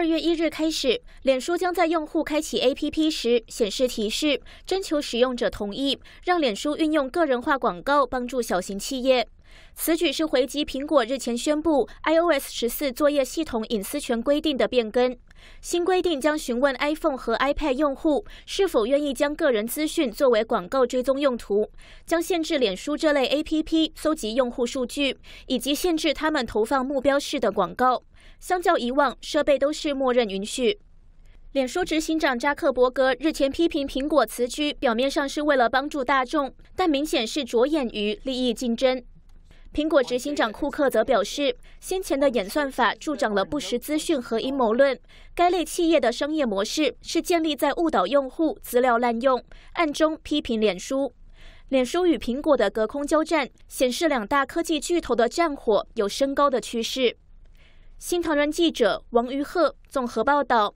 二月一日开始，脸书将在用户开启 APP 时显示提示，征求使用者同意，让脸书运用个人化广告帮助小型企业。此举是回击苹果日前宣布 iOS 十四作业系统隐私权规定的变更。新规定将询问 iPhone 和 iPad 用户是否愿意将个人资讯作为广告追踪用途，将限制脸书这类 APP 搜集用户数据，以及限制他们投放目标式的广告。相较以往，设备都是默认允许。脸书执行长扎克伯格日前批评苹果此举，表面上是为了帮助大众，但明显是着眼于利益竞争。苹果执行长库克则表示，先前的演算法助长了不实资讯和阴谋论。该类企业的商业模式是建立在误导用户、资料滥用、暗中批评脸书。脸书与苹果的隔空交战，显示两大科技巨头的战火有升高的趋势。新唐人记者王于鹤综合报道。